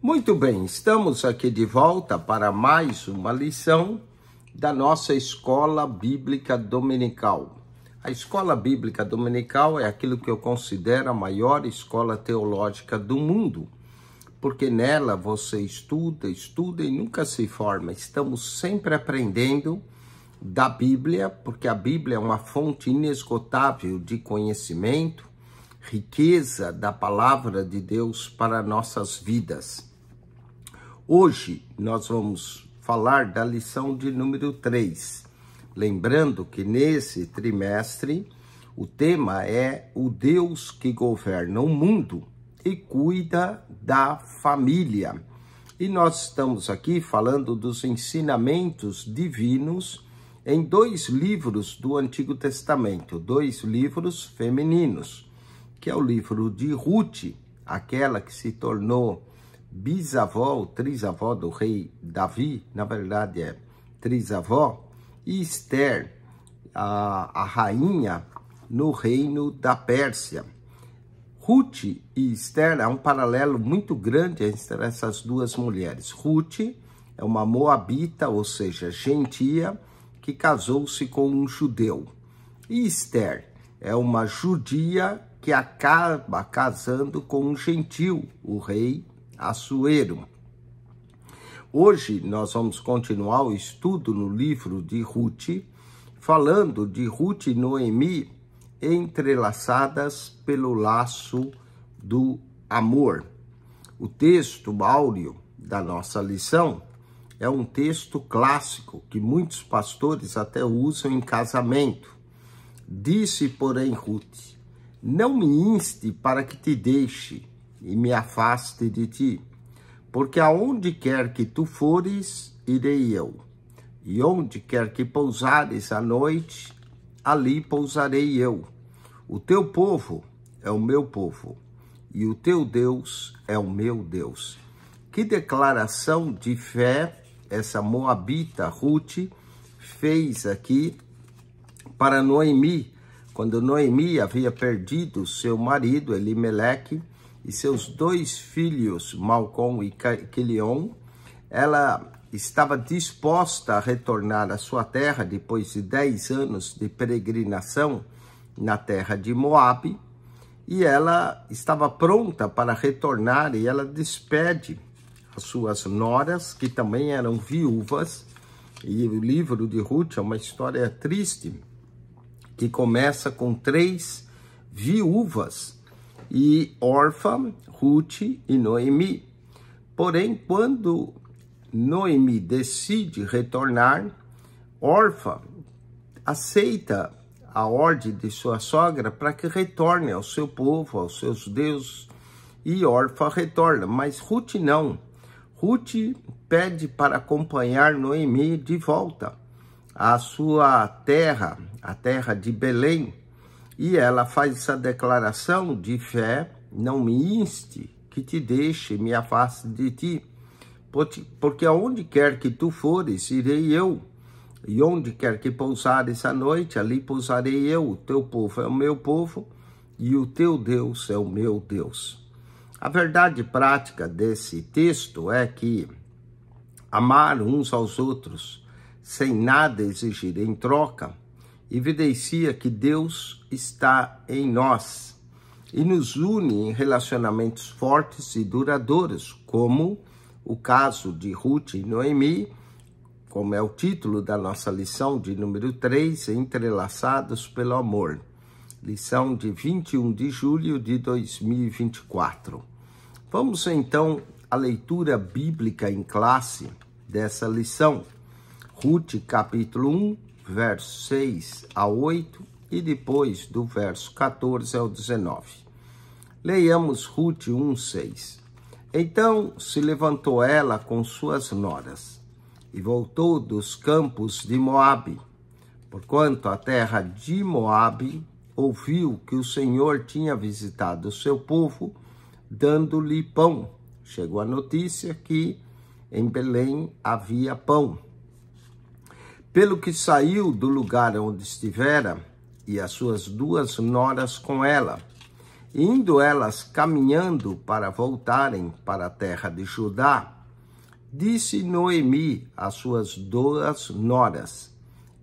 Muito bem, estamos aqui de volta para mais uma lição da nossa Escola Bíblica Dominical. A Escola Bíblica Dominical é aquilo que eu considero a maior escola teológica do mundo, porque nela você estuda, estuda e nunca se forma. Estamos sempre aprendendo da Bíblia, porque a Bíblia é uma fonte inesgotável de conhecimento, riqueza da palavra de Deus para nossas vidas. Hoje nós vamos falar da lição de número 3. Lembrando que nesse trimestre o tema é o Deus que governa o mundo e cuida da família. E nós estamos aqui falando dos ensinamentos divinos em dois livros do Antigo Testamento, dois livros femininos que é o livro de Ruth, aquela que se tornou bisavó ou trisavó do rei Davi, na verdade é trisavó, e Esther, a, a rainha no reino da Pérsia. Ruth e Esther há um paralelo muito grande entre essas duas mulheres. Ruth é uma moabita, ou seja, gentia, que casou-se com um judeu. E Esther é uma judia que acaba casando com um gentil, o rei Assuero. Hoje nós vamos continuar o estudo no livro de Ruth, falando de Ruth e Noemi entrelaçadas pelo laço do amor. O texto áureo da nossa lição é um texto clássico que muitos pastores até usam em casamento. Disse, porém, Ruth: não me inste para que te deixe e me afaste de ti, porque aonde quer que tu fores, irei eu, e onde quer que pousares à noite, ali pousarei eu. O teu povo é o meu povo, e o teu Deus é o meu Deus. Que declaração de fé essa Moabita Ruth fez aqui para Noemi quando Noemi havia perdido seu marido Elimeleque e seus dois filhos Malcom e Quilion, ela estava disposta a retornar à sua terra depois de dez anos de peregrinação na terra de Moabe, e ela estava pronta para retornar e ela despede as suas noras, que também eram viúvas, e o livro de Ruth é uma história triste, que começa com três viúvas, e Orfa, Ruth e Noemi. Porém, quando Noemi decide retornar, Orfa aceita a ordem de sua sogra para que retorne ao seu povo, aos seus deuses, e Orfa retorna, mas Ruth não. Ruth pede para acompanhar Noemi de volta a sua terra, a terra de Belém, e ela faz essa declaração de fé: não me inste que te deixe, me afaste de ti, porque aonde quer que tu fores, irei eu. E onde quer que pousares à noite, ali pousarei eu. O teu povo é o meu povo e o teu Deus é o meu Deus. A verdade prática desse texto é que amar uns aos outros sem nada exigir em troca, evidencia que Deus está em nós e nos une em relacionamentos fortes e duradouros, como o caso de Ruth e Noemi, como é o título da nossa lição de número 3, Entrelaçados pelo Amor, lição de 21 de julho de 2024. Vamos então à leitura bíblica em classe dessa lição. Ruth capítulo 1, verso 6 a 8 e depois do verso 14 ao 19. Leiamos Ruth 1, 6. Então se levantou ela com suas noras e voltou dos campos de Moabe, porquanto a terra de Moabe ouviu que o Senhor tinha visitado o seu povo, dando-lhe pão. Chegou a notícia que em Belém havia pão. Pelo que saiu do lugar onde estivera, e as suas duas noras com ela, indo elas caminhando para voltarem para a terra de Judá, disse Noemi às suas duas noras: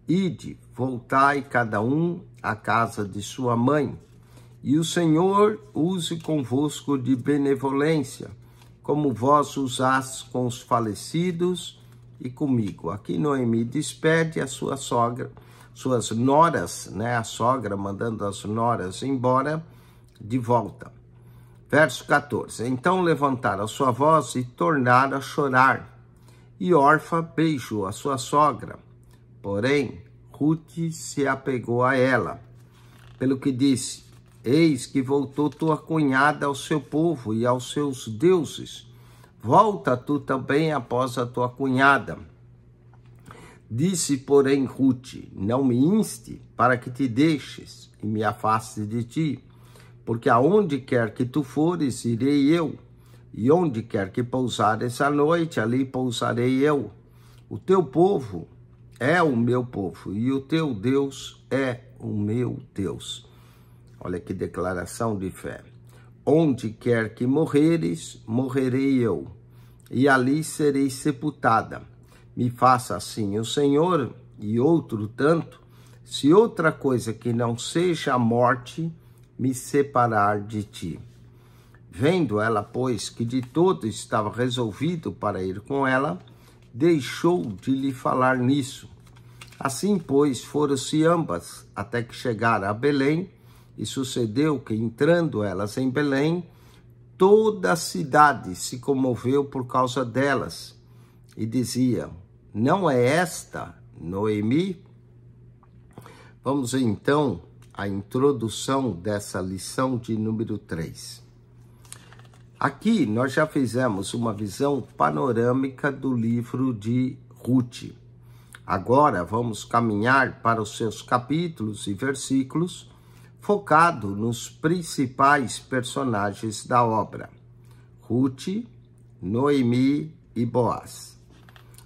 Ide, voltai cada um à casa de sua mãe, e o Senhor use convosco de benevolência, como vós usastes com os falecidos e comigo. Aqui Noemi despede a sua sogra, suas noras, né? A sogra mandando as noras embora de volta. Verso 14. Então levantaram sua voz e tornaram a chorar. E Orfa beijou a sua sogra. Porém, Ruth se apegou a ela, pelo que disse: Eis que voltou tua cunhada ao seu povo e aos seus deuses Volta tu também após a tua cunhada. Disse, porém, Ruth: Não me inste para que te deixes e me afaste de ti, porque aonde quer que tu fores, irei eu, e onde quer que pousares essa noite, ali pousarei eu. O teu povo é o meu povo, e o teu Deus é o meu Deus. Olha que declaração de fé. Onde quer que morreres, morrerei eu, e ali serei sepultada. Me faça assim o Senhor, e outro tanto, se outra coisa que não seja a morte me separar de ti. Vendo ela, pois, que de todo estava resolvido para ir com ela, deixou de lhe falar nisso. Assim, pois, foram-se ambas até que chegaram a Belém e sucedeu que, entrando elas em Belém, toda a cidade se comoveu por causa delas e diziam: Não é esta Noemi? Vamos então à introdução dessa lição de número 3. Aqui nós já fizemos uma visão panorâmica do livro de Ruth. Agora vamos caminhar para os seus capítulos e versículos focado nos principais personagens da obra, Ruth, Noemi e Boaz.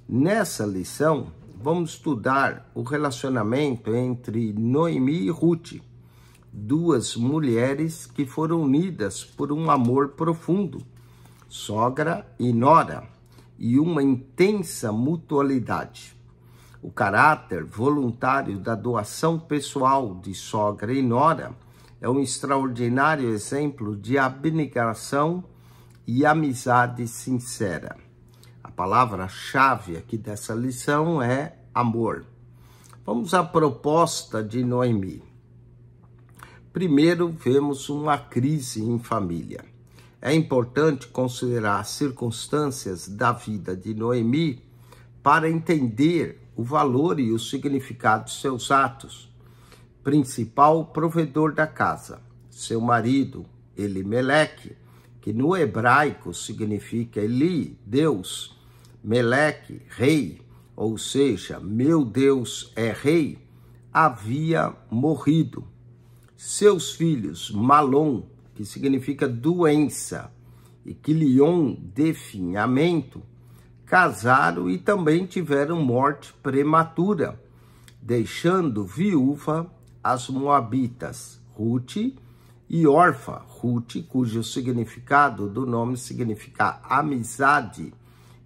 Nessa lição, vamos estudar o relacionamento entre Noemi e Ruth, duas mulheres que foram unidas por um amor profundo, sogra e nora, e uma intensa mutualidade o caráter voluntário da doação pessoal de sogra e nora é um extraordinário exemplo de abnegação e amizade sincera. A palavra-chave aqui dessa lição é amor. Vamos à proposta de Noemi. Primeiro, vemos uma crise em família. É importante considerar as circunstâncias da vida de Noemi para entender o valor e o significado de seus atos. Principal provedor da casa, seu marido, Elimeleque, que no hebraico significa Eli, Deus, Meleque, rei, ou seja, meu Deus é rei, havia morrido. Seus filhos, Malom, que significa doença, e Quilion, definhamento, casaram e também tiveram morte prematura, deixando viúva as Moabitas, Ruth e órfã, Ruth, cujo significado do nome significa amizade,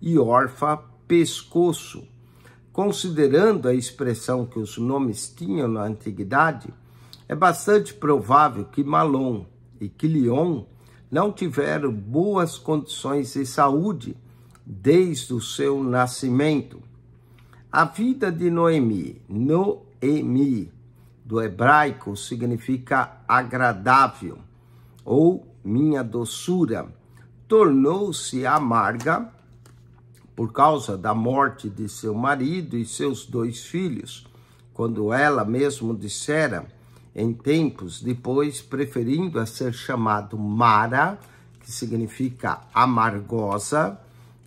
e órfã, pescoço. Considerando a expressão que os nomes tinham na antiguidade, é bastante provável que Malom e Quilion não tiveram boas condições de saúde desde o seu nascimento. A vida de Noemi, Noemi, do hebraico, significa agradável ou minha doçura, tornou-se amarga por causa da morte de seu marido e seus dois filhos, quando ela mesmo dissera, em tempos depois, preferindo a ser chamado Mara, que significa amargosa,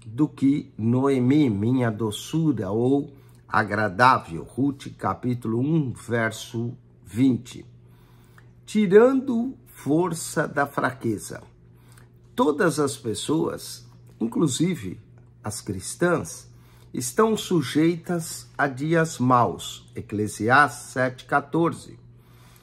do que Noemi, minha doçura, ou agradável. Ruth, capítulo 1, verso 20. Tirando força da fraqueza. Todas as pessoas, inclusive as cristãs, estão sujeitas a dias maus. Eclesiastes 7,14.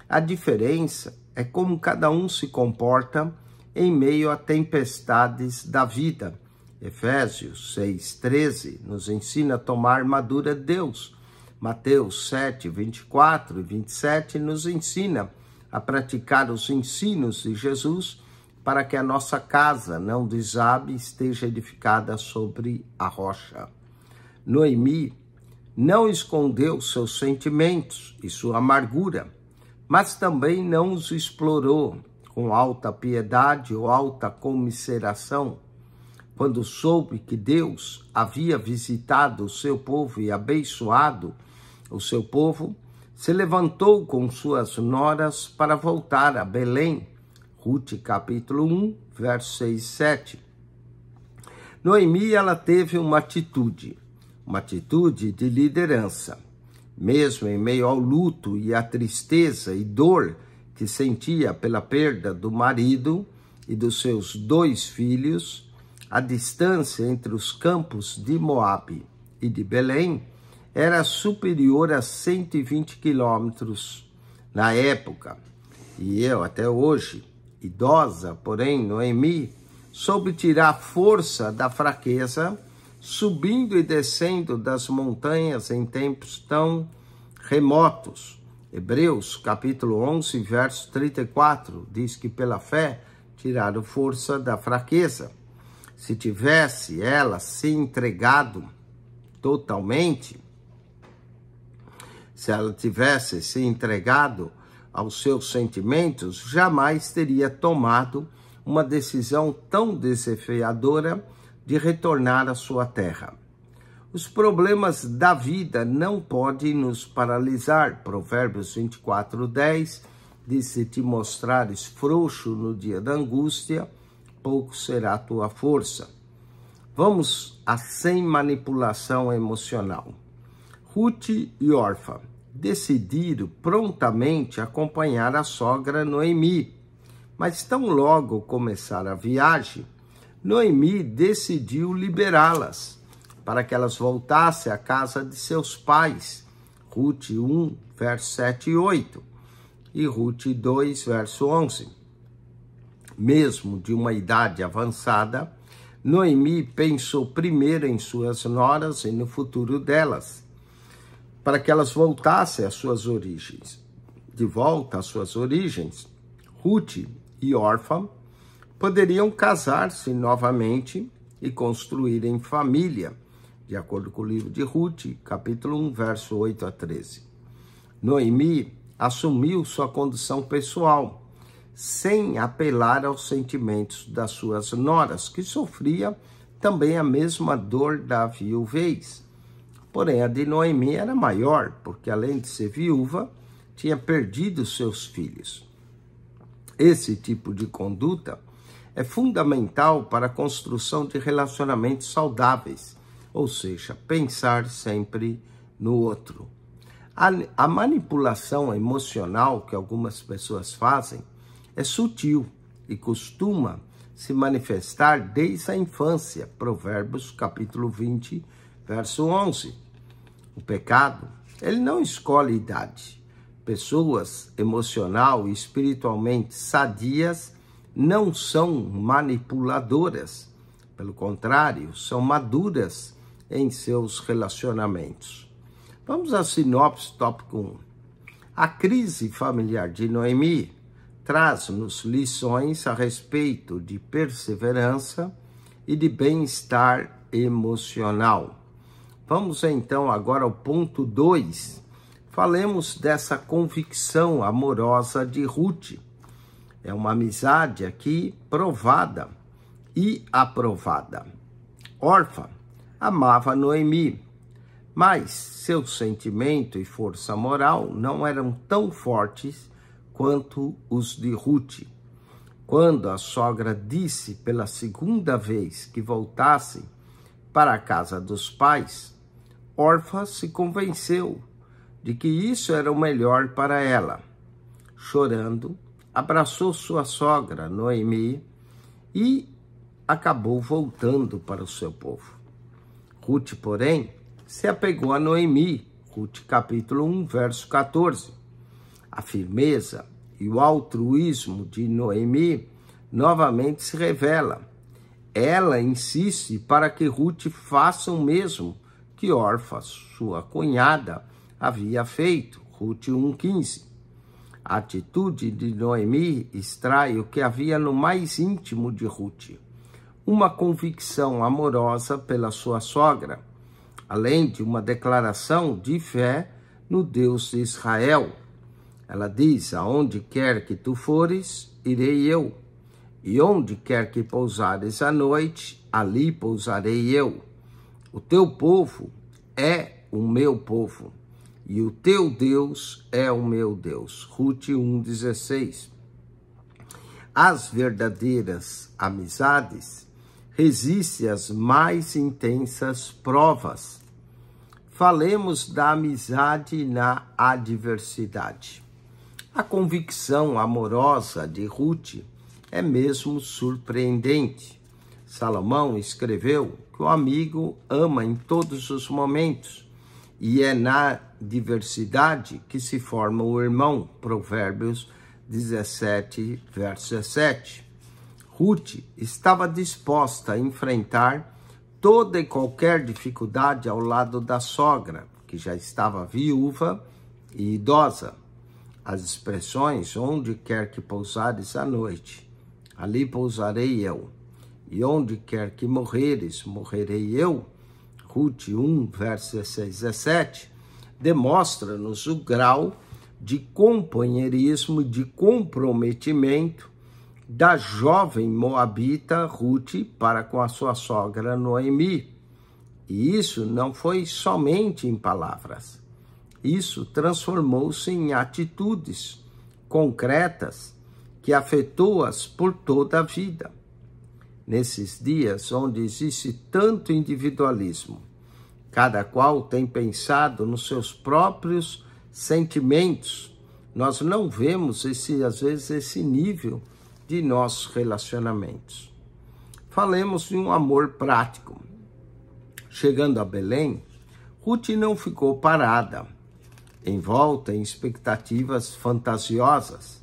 A diferença é como cada um se comporta em meio a tempestades da vida Efésios 6,13 nos ensina a tomar armadura de Deus. Mateus 7, 24 e 27 nos ensina a praticar os ensinos de Jesus para que a nossa casa não desabe esteja edificada sobre a rocha. Noemi não escondeu seus sentimentos e sua amargura, mas também não os explorou com alta piedade ou alta comiseração quando soube que Deus havia visitado o seu povo e abençoado o seu povo, se levantou com suas noras para voltar a Belém. Rute capítulo 1, verso 6 e 7. Noemi, ela teve uma atitude, uma atitude de liderança. Mesmo em meio ao luto e à tristeza e dor que sentia pela perda do marido e dos seus dois filhos, a distância entre os campos de Moabe e de Belém era superior a 120 quilômetros na época. E eu, até hoje, idosa, porém, Noemi, soube tirar força da fraqueza, subindo e descendo das montanhas em tempos tão remotos. Hebreus, capítulo 11, verso 34, diz que pela fé tiraram força da fraqueza se tivesse ela se entregado totalmente, se ela tivesse se entregado aos seus sentimentos, jamais teria tomado uma decisão tão desafiadora de retornar à sua terra. Os problemas da vida não podem nos paralisar. Provérbios 24, 10 diz: Se te mostrares frouxo no dia da angústia, pouco será a tua força. Vamos a sem manipulação emocional. Ruth e Orfa decidiram prontamente acompanhar a sogra Noemi, mas tão logo começar a viagem, Noemi decidiu liberá-las para que elas voltassem à casa de seus pais. Ruth 1, verso 7 e 8 e Ruth 2, verso 11 mesmo de uma idade avançada, Noemi pensou primeiro em suas noras e no futuro delas, para que elas voltassem às suas origens. De volta às suas origens, Ruth e Orfa poderiam casar-se novamente e construírem família, de acordo com o livro de Ruth, capítulo 1, verso 8 a 13. Noemi assumiu sua condição pessoal sem apelar aos sentimentos das suas noras, que sofria também a mesma dor da viuvez. Porém, a de Noemi era maior, porque além de ser viúva, tinha perdido seus filhos. Esse tipo de conduta é fundamental para a construção de relacionamentos saudáveis, ou seja, pensar sempre no outro. A, a manipulação emocional que algumas pessoas fazem é sutil e costuma se manifestar desde a infância. Provérbios capítulo 20, verso 11. O pecado, ele não escolhe idade. Pessoas emocional e espiritualmente sadias não são manipuladoras. Pelo contrário, são maduras em seus relacionamentos. Vamos à sinopse tópico 1. A crise familiar de Noemi traz-nos lições a respeito de perseverança e de bem-estar emocional. Vamos então agora ao ponto 2. Falemos dessa convicção amorosa de Ruth. É uma amizade aqui provada e aprovada. Orfa amava Noemi, mas seu sentimento e força moral não eram tão fortes quanto os de Ruth. Quando a sogra disse pela segunda vez que voltassem para a casa dos pais, Orfa se convenceu de que isso era o melhor para ela. Chorando, abraçou sua sogra, Noemi, e acabou voltando para o seu povo. Ruth, porém, se apegou a Noemi, Ruth capítulo 1, verso 14 a firmeza e o altruísmo de Noemi novamente se revela. Ela insiste para que Ruth faça o mesmo que Orfa, sua cunhada, havia feito. Ruth 1,15. A atitude de Noemi extrai o que havia no mais íntimo de Ruth: uma convicção amorosa pela sua sogra, além de uma declaração de fé no Deus de Israel ela diz: Aonde quer que tu fores, irei eu, e onde quer que pousares à noite, ali pousarei eu. O teu povo é o meu povo, e o teu Deus é o meu Deus. Ruth 1,16. As verdadeiras amizades resistem às mais intensas provas. Falemos da amizade na adversidade. A convicção amorosa de Ruth é mesmo surpreendente. Salomão escreveu que o amigo ama em todos os momentos e é na diversidade que se forma o irmão. Provérbios 17, verso 7. Ruth estava disposta a enfrentar toda e qualquer dificuldade ao lado da sogra, que já estava viúva e idosa as expressões onde quer que pousares à noite, ali pousarei eu, e onde quer que morreres, morrerei eu, Ruth 1, verso 16, 17, demonstra-nos o grau de companheirismo, de comprometimento da jovem moabita Ruth para com a sua sogra Noemi. E isso não foi somente em palavras isso transformou-se em atitudes concretas que afetou-as por toda a vida. Nesses dias onde existe tanto individualismo, cada qual tem pensado nos seus próprios sentimentos, nós não vemos esse, às vezes esse nível de nossos relacionamentos. Falemos de um amor prático. Chegando a Belém, Ruth não ficou parada envolta em expectativas fantasiosas.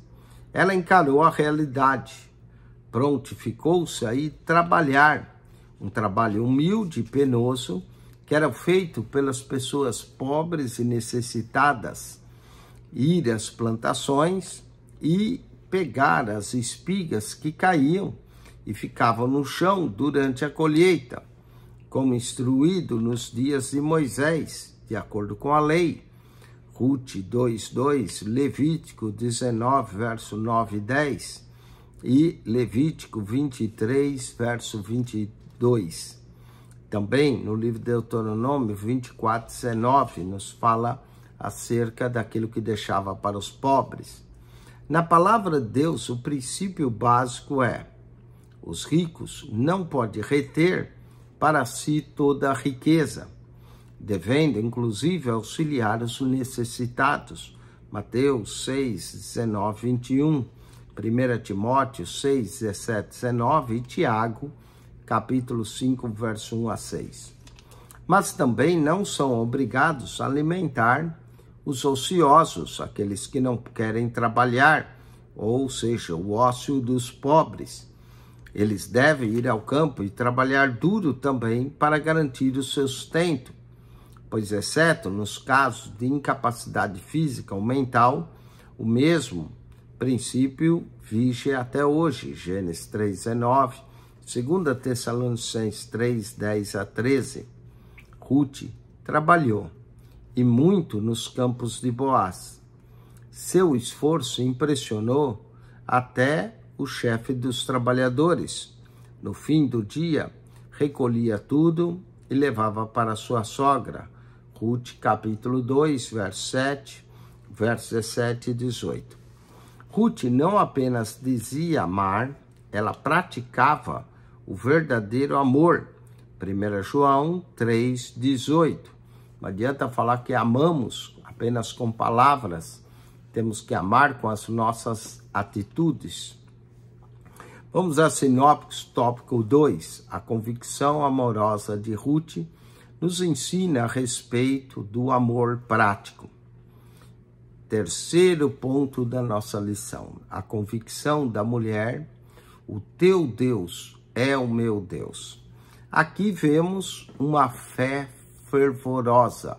Ela encarou a realidade, prontificou-se a ir trabalhar, um trabalho humilde e penoso que era feito pelas pessoas pobres e necessitadas, ir às plantações e pegar as espigas que caíam e ficavam no chão durante a colheita, como instruído nos dias de Moisés, de acordo com a lei. Ruth 2:2, Levítico 19 verso 9 e 10 e Levítico 23 verso 22. Também no livro de Deuteronômio 19, nos fala acerca daquilo que deixava para os pobres. Na palavra de Deus, o princípio básico é: os ricos não podem reter para si toda a riqueza devendo inclusive auxiliar os necessitados. Mateus 6, 19, 21, 1 Timóteo 6, 17, 19 e Tiago, capítulo 5, verso 1 a 6. Mas também não são obrigados a alimentar os ociosos, aqueles que não querem trabalhar, ou seja, o ócio dos pobres. Eles devem ir ao campo e trabalhar duro também para garantir o seu sustento pois exceto é nos casos de incapacidade física ou mental, o mesmo princípio vige até hoje. Gênesis 3:19, 2 Tessalonicenses 3:10 a 13. Ruth trabalhou e muito nos campos de Boaz. Seu esforço impressionou até o chefe dos trabalhadores. No fim do dia, recolhia tudo e levava para sua sogra Ruth, capítulo 2, verso 7, verso 17 e 18. Ruth não apenas dizia amar, ela praticava o verdadeiro amor. 1 João 3, 18. Não adianta falar que amamos apenas com palavras, temos que amar com as nossas atitudes. Vamos a Sinópicos, tópico 2, a convicção amorosa de Ruth nos ensina a respeito do amor prático. Terceiro ponto da nossa lição: a convicção da mulher, o teu Deus é o meu Deus. Aqui vemos uma fé fervorosa.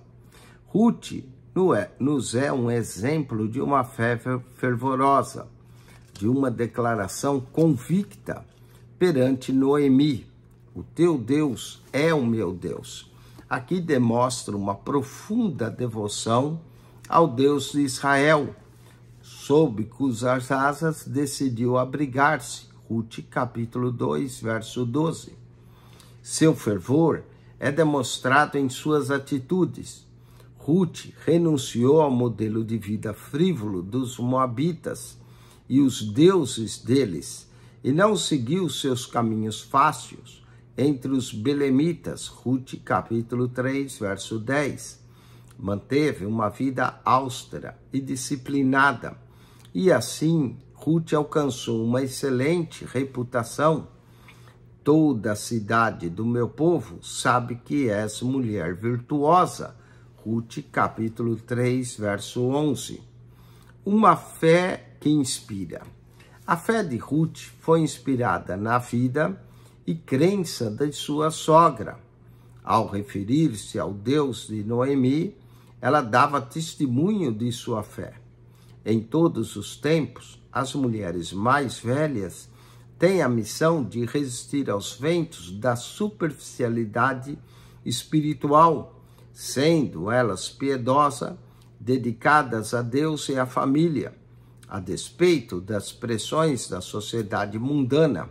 Ruth é, nos é um exemplo de uma fé fervorosa, de uma declaração convicta perante Noemi. O teu Deus é o meu Deus aqui demonstra uma profunda devoção ao Deus de Israel, sob cujas asas decidiu abrigar-se. Ruth, capítulo 2, verso 12. Seu fervor é demonstrado em suas atitudes. Ruth renunciou ao modelo de vida frívolo dos Moabitas e os deuses deles, e não seguiu seus caminhos fáceis entre os belemitas, Ruth capítulo 3, verso 10. Manteve uma vida austera e disciplinada, e assim Ruth alcançou uma excelente reputação. Toda a cidade do meu povo sabe que és mulher virtuosa. Ruth capítulo 3, verso 11. Uma fé que inspira. A fé de Ruth foi inspirada na vida e crença de sua sogra. Ao referir-se ao Deus de Noemi, ela dava testemunho de sua fé. Em todos os tempos, as mulheres mais velhas têm a missão de resistir aos ventos da superficialidade espiritual, sendo elas piedosas, dedicadas a Deus e à família, a despeito das pressões da sociedade mundana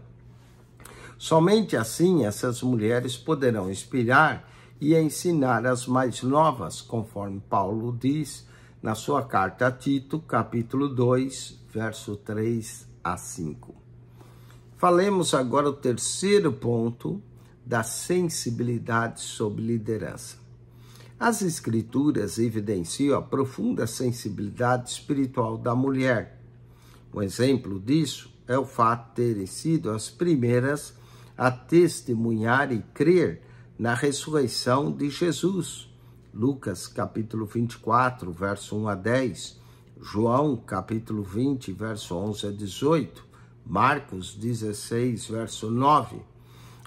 Somente assim essas mulheres poderão inspirar e ensinar as mais novas, conforme Paulo diz na sua carta a Tito, capítulo 2, verso 3 a 5. Falemos agora o terceiro ponto da sensibilidade sobre liderança. As escrituras evidenciam a profunda sensibilidade espiritual da mulher. Um exemplo disso é o fato de terem sido as primeiras a testemunhar e crer na ressurreição de Jesus. Lucas capítulo 24, verso 1 a 10, João capítulo 20, verso 11 a 18, Marcos 16, verso 9.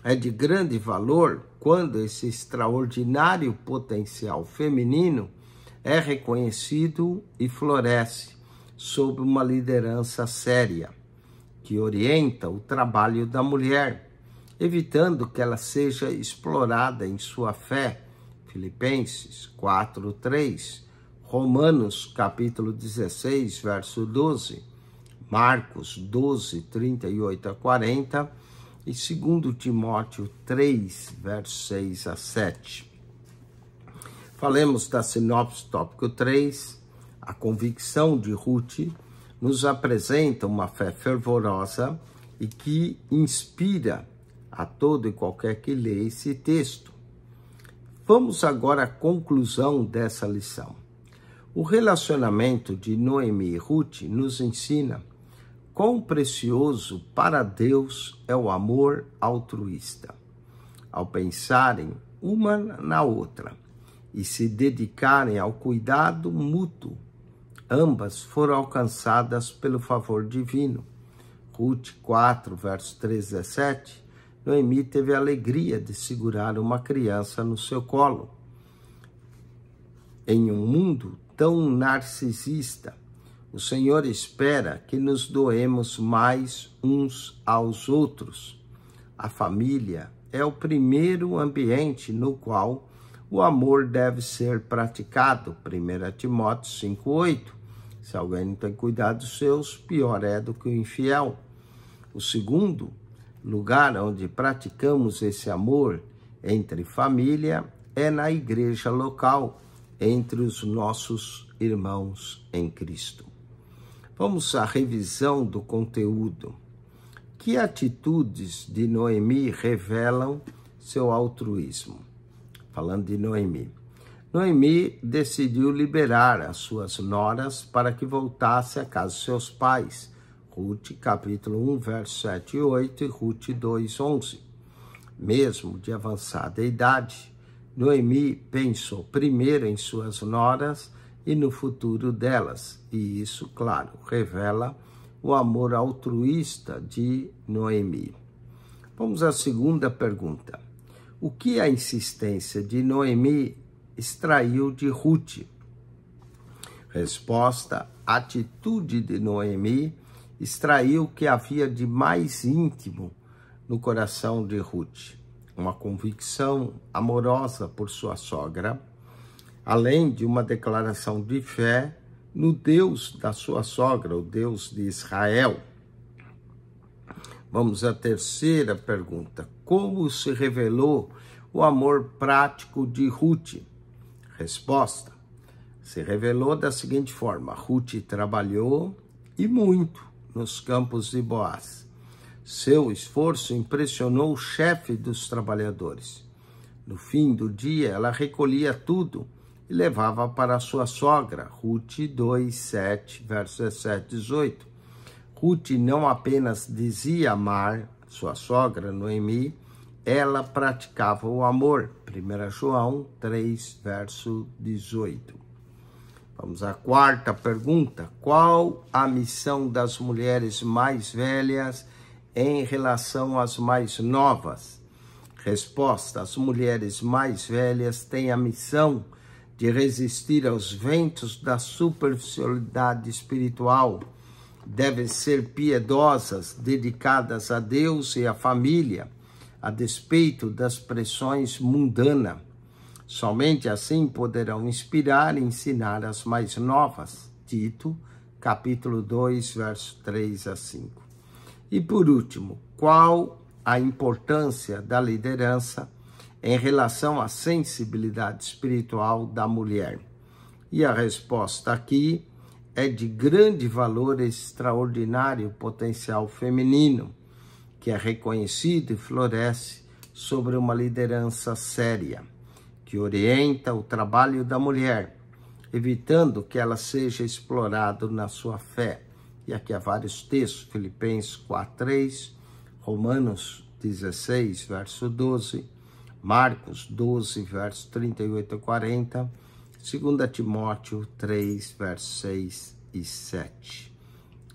É de grande valor quando esse extraordinário potencial feminino é reconhecido e floresce sob uma liderança séria, que orienta o trabalho da mulher evitando que ela seja explorada em sua fé. Filipenses 4, 3, Romanos capítulo 16, verso 12, Marcos 12, 38 a 40 e 2 Timóteo 3, verso 6 a 7. Falemos da sinopse tópico 3, a convicção de Ruth nos apresenta uma fé fervorosa e que inspira a todo e qualquer que lê esse texto. Vamos agora à conclusão dessa lição. O relacionamento de Noemi e Ruth nos ensina quão precioso para Deus é o amor altruísta. Ao pensarem uma na outra e se dedicarem ao cuidado mútuo, ambas foram alcançadas pelo favor divino. Ruth 4, verso 3 17 Noemi teve a alegria de segurar uma criança no seu colo. Em um mundo tão narcisista, o Senhor espera que nos doemos mais uns aos outros. A família é o primeiro ambiente no qual o amor deve ser praticado. 1 Timóteo 5,8. Se alguém não tem cuidado dos seus, pior é do que o infiel. O segundo lugar onde praticamos esse amor entre família é na igreja local, entre os nossos irmãos em Cristo. Vamos à revisão do conteúdo. Que atitudes de Noemi revelam seu altruísmo? Falando de Noemi. Noemi decidiu liberar as suas noras para que voltasse à casa de seus pais Rute capítulo 1, verso 7 e 8 e Rute 2, 11. Mesmo de avançada idade, Noemi pensou primeiro em suas noras e no futuro delas, e isso, claro, revela o amor altruísta de Noemi. Vamos à segunda pergunta. O que a insistência de Noemi extraiu de Ruth? Resposta: atitude de Noemi extraiu o que havia de mais íntimo no coração de Ruth, uma convicção amorosa por sua sogra, além de uma declaração de fé no Deus da sua sogra, o Deus de Israel. Vamos à terceira pergunta. Como se revelou o amor prático de Ruth? Resposta: se revelou da seguinte forma: Ruth trabalhou e muito nos campos de Boaz. Seu esforço impressionou o chefe dos trabalhadores. No fim do dia, ela recolhia tudo e levava para sua sogra, Ruth 2, 7, verso 17, 18. Ruth não apenas dizia amar sua sogra, Noemi, ela praticava o amor, 1 João 3, verso 18. Vamos à quarta pergunta. Qual a missão das mulheres mais velhas em relação às mais novas? Resposta: As mulheres mais velhas têm a missão de resistir aos ventos da superficialidade espiritual. Devem ser piedosas, dedicadas a Deus e à família, a despeito das pressões mundanas Somente assim poderão inspirar e ensinar as mais novas. Tito, capítulo 2, verso 3 a 5. E por último, qual a importância da liderança em relação à sensibilidade espiritual da mulher? E a resposta aqui é de grande valor extraordinário potencial feminino, que é reconhecido e floresce sobre uma liderança séria que orienta o trabalho da mulher, evitando que ela seja explorada na sua fé. E aqui há vários textos, Filipenses 4:3, Romanos 16, verso 12, Marcos 12, verso 38 a 40, 2 Timóteo 3, versos 6 e 7.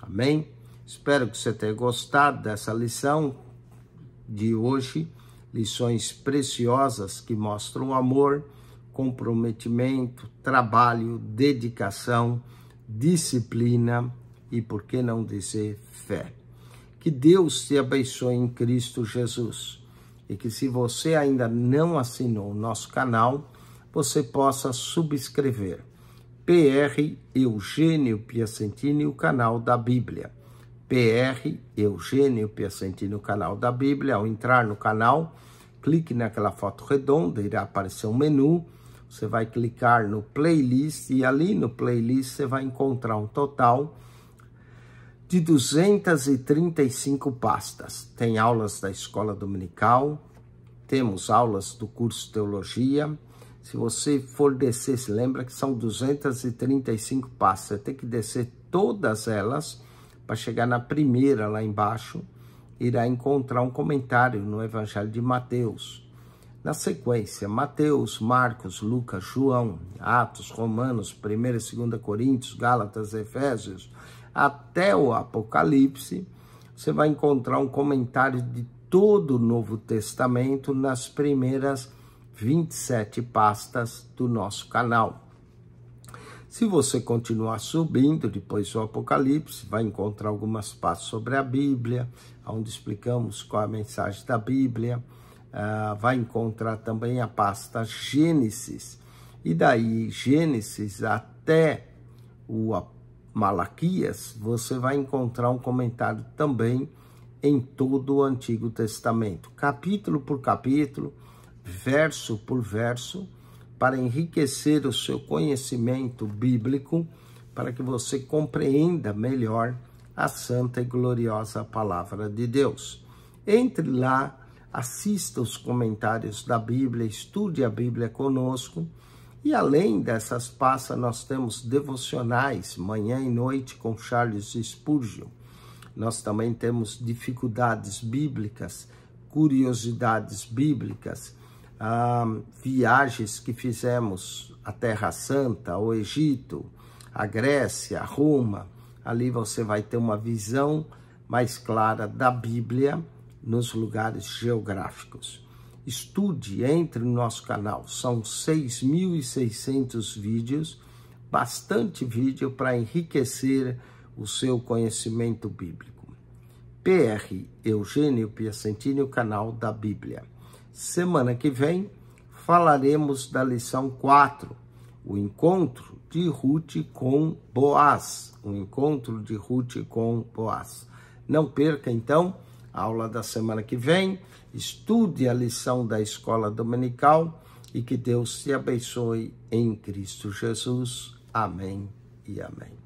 Amém? Espero que você tenha gostado dessa lição de hoje lições preciosas que mostram amor, comprometimento, trabalho, dedicação, disciplina e, por que não dizer, fé. Que Deus te abençoe em Cristo Jesus e que, se você ainda não assinou o nosso canal, você possa subscrever. PR Eugênio Piacentini, o canal da Bíblia PR Eugênio Piacentini, no canal da Bíblia. Ao entrar no canal, clique naquela foto redonda, irá aparecer um menu. Você vai clicar no playlist e ali no playlist você vai encontrar um total de 235 pastas. Tem aulas da escola dominical, temos aulas do curso de teologia. Se você for descer, se lembra que são 235 pastas, você tem que descer todas elas para chegar na primeira lá embaixo, irá encontrar um comentário no Evangelho de Mateus. Na sequência, Mateus, Marcos, Lucas, João, Atos, Romanos, 1 e 2 Coríntios, Gálatas, Efésios, até o Apocalipse, você vai encontrar um comentário de todo o Novo Testamento nas primeiras 27 pastas do nosso canal. Se você continuar subindo, depois do Apocalipse, vai encontrar algumas partes sobre a Bíblia, onde explicamos qual é a mensagem da Bíblia. Ah, vai encontrar também a pasta Gênesis. E daí, Gênesis até o Malaquias, você vai encontrar um comentário também em todo o Antigo Testamento, capítulo por capítulo, verso por verso para enriquecer o seu conhecimento bíblico, para que você compreenda melhor a santa e gloriosa palavra de Deus. Entre lá, assista os comentários da Bíblia, estude a Bíblia conosco. E além dessas passas, nós temos devocionais, manhã e noite, com Charles Spurgeon. Nós também temos dificuldades bíblicas, curiosidades bíblicas ah, viagens que fizemos à Terra Santa, ao Egito, à Grécia, à Roma. Ali você vai ter uma visão mais clara da Bíblia nos lugares geográficos. Estude, entre no nosso canal, são 6.600 vídeos, bastante vídeo para enriquecer o seu conhecimento bíblico. PR Eugênio Piacentini, o canal da Bíblia. Semana que vem falaremos da lição 4, o encontro de Ruth com Boaz. O encontro de Ruth com Boaz. Não perca então a aula da semana que vem, estude a lição da escola dominical e que Deus te abençoe em Cristo Jesus. Amém e amém.